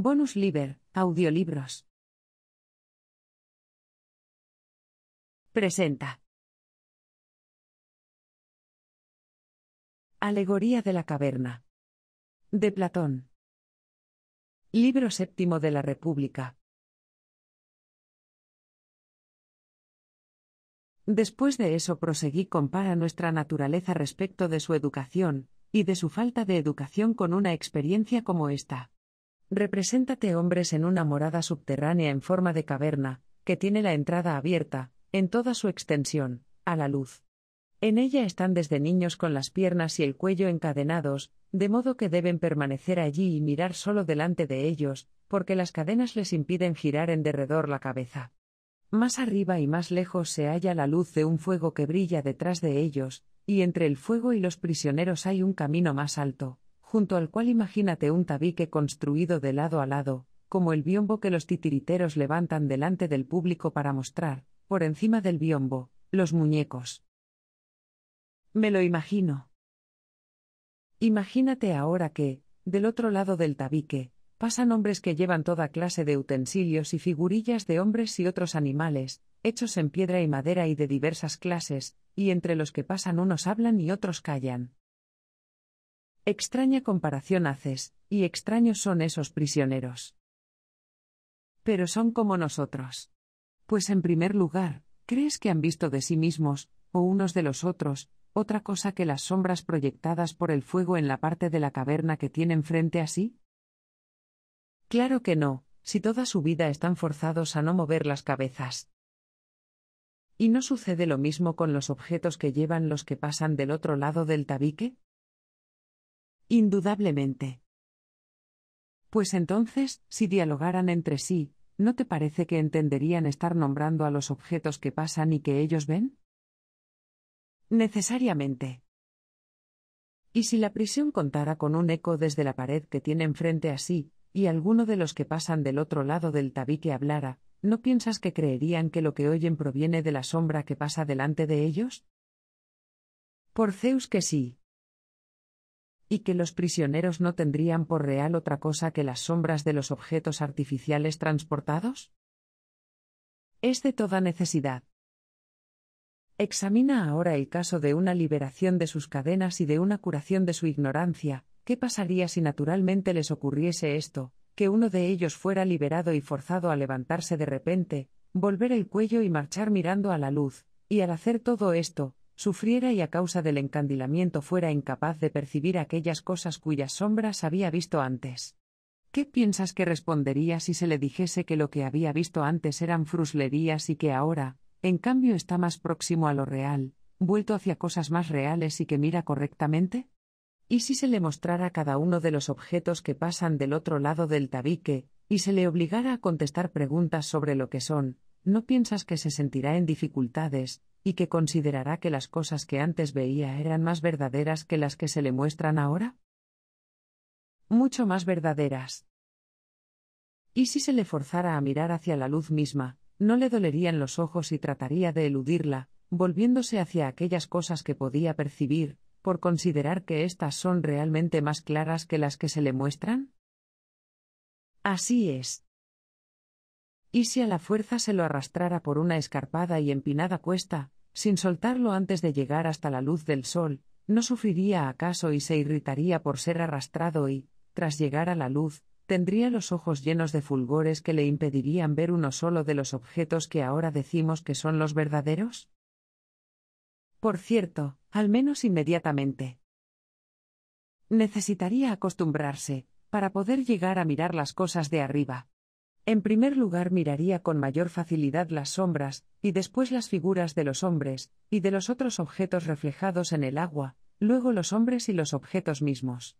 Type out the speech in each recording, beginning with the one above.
Bonus Liber, audiolibros. Presenta. Alegoría de la caverna. De Platón. Libro séptimo de la República. Después de eso proseguí compara nuestra naturaleza respecto de su educación, y de su falta de educación con una experiencia como esta. Represéntate hombres en una morada subterránea en forma de caverna, que tiene la entrada abierta, en toda su extensión, a la luz. En ella están desde niños con las piernas y el cuello encadenados, de modo que deben permanecer allí y mirar solo delante de ellos, porque las cadenas les impiden girar en derredor la cabeza. Más arriba y más lejos se halla la luz de un fuego que brilla detrás de ellos, y entre el fuego y los prisioneros hay un camino más alto, junto al cual imagínate un tabique construido de lado a lado, como el biombo que los titiriteros levantan delante del público para mostrar, por encima del biombo, los muñecos. Me lo imagino. Imagínate ahora que, del otro lado del tabique, pasan hombres que llevan toda clase de utensilios y figurillas de hombres y otros animales, hechos en piedra y madera y de diversas clases, y entre los que pasan unos hablan y otros callan. Extraña comparación haces, y extraños son esos prisioneros. Pero son como nosotros. Pues en primer lugar, ¿crees que han visto de sí mismos, o unos de los otros, otra cosa que las sombras proyectadas por el fuego en la parte de la caverna que tienen frente a sí? Claro que no, si toda su vida están forzados a no mover las cabezas. ¿Y no sucede lo mismo con los objetos que llevan los que pasan del otro lado del tabique? Indudablemente. Pues entonces, si dialogaran entre sí, ¿no te parece que entenderían estar nombrando a los objetos que pasan y que ellos ven? Necesariamente. Y si la prisión contara con un eco desde la pared que tienen frente a sí, y alguno de los que pasan del otro lado del tabique hablara, ¿no piensas que creerían que lo que oyen proviene de la sombra que pasa delante de ellos? Por Zeus que sí y que los prisioneros no tendrían por real otra cosa que las sombras de los objetos artificiales transportados? Es de toda necesidad. Examina ahora el caso de una liberación de sus cadenas y de una curación de su ignorancia, ¿qué pasaría si naturalmente les ocurriese esto, que uno de ellos fuera liberado y forzado a levantarse de repente, volver el cuello y marchar mirando a la luz, y al hacer todo esto, sufriera y a causa del encandilamiento fuera incapaz de percibir aquellas cosas cuyas sombras había visto antes. ¿Qué piensas que respondería si se le dijese que lo que había visto antes eran fruslerías y que ahora, en cambio, está más próximo a lo real, vuelto hacia cosas más reales y que mira correctamente? ¿Y si se le mostrara cada uno de los objetos que pasan del otro lado del tabique, y se le obligara a contestar preguntas sobre lo que son, ¿no piensas que se sentirá en dificultades, y que considerará que las cosas que antes veía eran más verdaderas que las que se le muestran ahora? Mucho más verdaderas. ¿Y si se le forzara a mirar hacia la luz misma, no le dolerían los ojos y trataría de eludirla, volviéndose hacia aquellas cosas que podía percibir, por considerar que éstas son realmente más claras que las que se le muestran? Así es. ¿Y si a la fuerza se lo arrastrara por una escarpada y empinada cuesta, sin soltarlo antes de llegar hasta la luz del sol, ¿no sufriría acaso y se irritaría por ser arrastrado y, tras llegar a la luz, tendría los ojos llenos de fulgores que le impedirían ver uno solo de los objetos que ahora decimos que son los verdaderos? Por cierto, al menos inmediatamente. Necesitaría acostumbrarse, para poder llegar a mirar las cosas de arriba. En primer lugar miraría con mayor facilidad las sombras, y después las figuras de los hombres, y de los otros objetos reflejados en el agua, luego los hombres y los objetos mismos.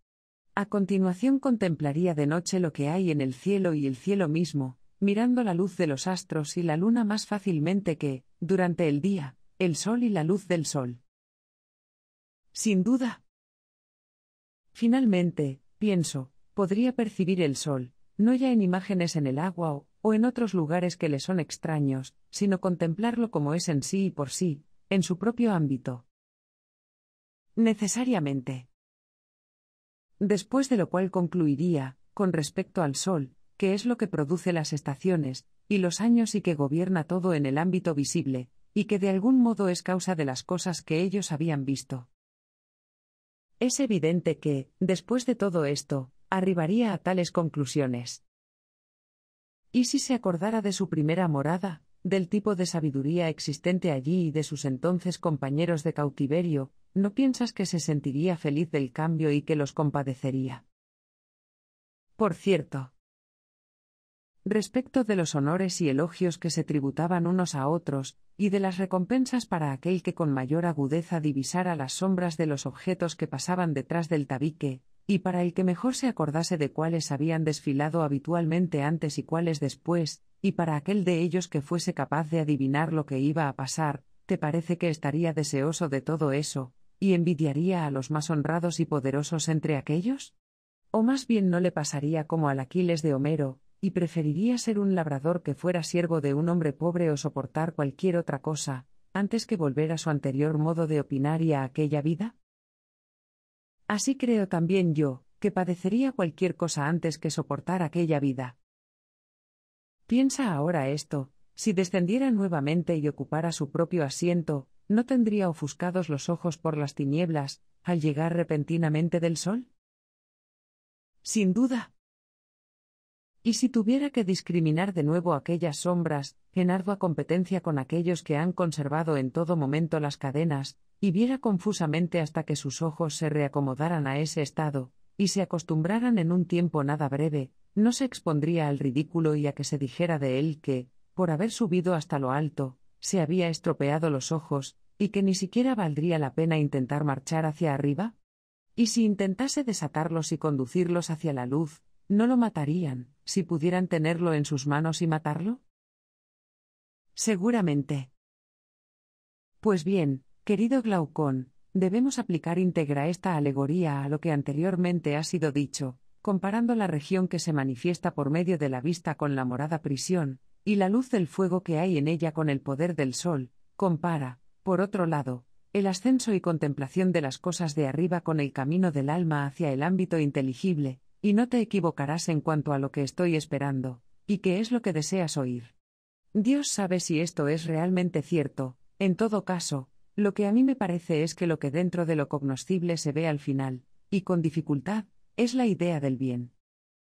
A continuación contemplaría de noche lo que hay en el cielo y el cielo mismo, mirando la luz de los astros y la luna más fácilmente que, durante el día, el sol y la luz del sol. Sin duda. Finalmente, pienso, podría percibir el sol, no ya en imágenes en el agua o, en otros lugares que le son extraños, sino contemplarlo como es en sí y por sí, en su propio ámbito. Necesariamente. Después de lo cual concluiría, con respecto al Sol, que es lo que produce las estaciones, y los años y que gobierna todo en el ámbito visible, y que de algún modo es causa de las cosas que ellos habían visto. Es evidente que, después de todo esto, arribaría a tales conclusiones. ¿Y si se acordara de su primera morada, del tipo de sabiduría existente allí y de sus entonces compañeros de cautiverio, ¿no piensas que se sentiría feliz del cambio y que los compadecería? Por cierto. Respecto de los honores y elogios que se tributaban unos a otros, y de las recompensas para aquel que con mayor agudeza divisara las sombras de los objetos que pasaban detrás del tabique, y para el que mejor se acordase de cuáles habían desfilado habitualmente antes y cuáles después, y para aquel de ellos que fuese capaz de adivinar lo que iba a pasar, te parece que estaría deseoso de todo eso, y envidiaría a los más honrados y poderosos entre aquellos? ¿O más bien no le pasaría como al Aquiles de Homero, y preferiría ser un labrador que fuera siervo de un hombre pobre o soportar cualquier otra cosa, antes que volver a su anterior modo de opinar y a aquella vida? Así creo también yo, que padecería cualquier cosa antes que soportar aquella vida. Piensa ahora esto, si descendiera nuevamente y ocupara su propio asiento, ¿no tendría ofuscados los ojos por las tinieblas, al llegar repentinamente del sol? Sin duda. Y si tuviera que discriminar de nuevo aquellas sombras, en ardua competencia con aquellos que han conservado en todo momento las cadenas, y viera confusamente hasta que sus ojos se reacomodaran a ese estado, y se acostumbraran en un tiempo nada breve, no se expondría al ridículo y a que se dijera de él que, por haber subido hasta lo alto, se había estropeado los ojos, y que ni siquiera valdría la pena intentar marchar hacia arriba? ¿Y si intentase desatarlos y conducirlos hacia la luz, no lo matarían, si pudieran tenerlo en sus manos y matarlo? Seguramente. Pues bien, Querido Glaucón, debemos aplicar íntegra esta alegoría a lo que anteriormente ha sido dicho, comparando la región que se manifiesta por medio de la vista con la morada prisión, y la luz del fuego que hay en ella con el poder del sol, compara, por otro lado, el ascenso y contemplación de las cosas de arriba con el camino del alma hacia el ámbito inteligible, y no te equivocarás en cuanto a lo que estoy esperando, y qué es lo que deseas oír. Dios sabe si esto es realmente cierto, en todo caso, lo que a mí me parece es que lo que dentro de lo cognoscible se ve al final, y con dificultad, es la idea del bien.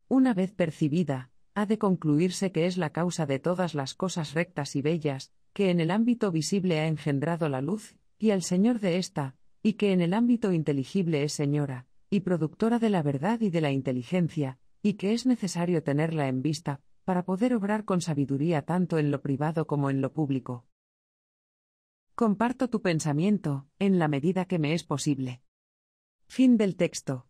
Una vez percibida, ha de concluirse que es la causa de todas las cosas rectas y bellas, que en el ámbito visible ha engendrado la luz, y al Señor de ésta, y que en el ámbito inteligible es Señora, y productora de la verdad y de la inteligencia, y que es necesario tenerla en vista, para poder obrar con sabiduría tanto en lo privado como en lo público. Comparto tu pensamiento, en la medida que me es posible. Fin del texto.